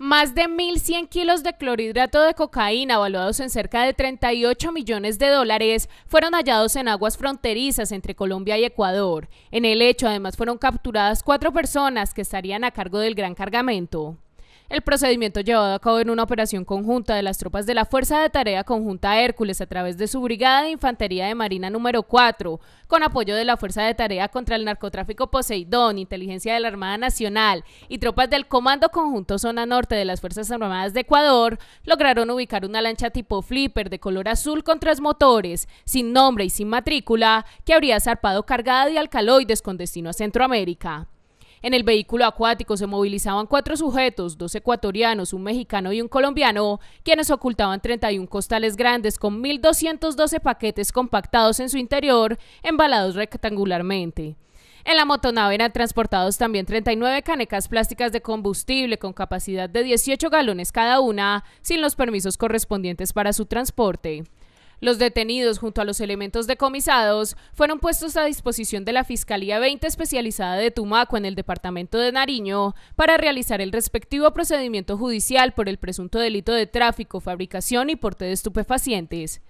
más de 1.100 kilos de clorhidrato de cocaína, valuados en cerca de 38 millones de dólares, fueron hallados en aguas fronterizas entre Colombia y Ecuador. En el hecho, además, fueron capturadas cuatro personas que estarían a cargo del gran cargamento. El procedimiento llevado a cabo en una operación conjunta de las tropas de la Fuerza de Tarea Conjunta Hércules a través de su Brigada de Infantería de Marina número 4, con apoyo de la Fuerza de Tarea contra el Narcotráfico Poseidón, Inteligencia de la Armada Nacional y tropas del Comando Conjunto Zona Norte de las Fuerzas Armadas de Ecuador, lograron ubicar una lancha tipo flipper de color azul con tres motores, sin nombre y sin matrícula, que habría zarpado cargada de alcaloides con destino a Centroamérica. En el vehículo acuático se movilizaban cuatro sujetos, dos ecuatorianos, un mexicano y un colombiano, quienes ocultaban 31 costales grandes con 1.212 paquetes compactados en su interior, embalados rectangularmente. En la motonave eran transportados también 39 canecas plásticas de combustible con capacidad de 18 galones cada una, sin los permisos correspondientes para su transporte. Los detenidos junto a los elementos decomisados fueron puestos a disposición de la Fiscalía 20 especializada de Tumaco en el departamento de Nariño para realizar el respectivo procedimiento judicial por el presunto delito de tráfico, fabricación y porte de estupefacientes.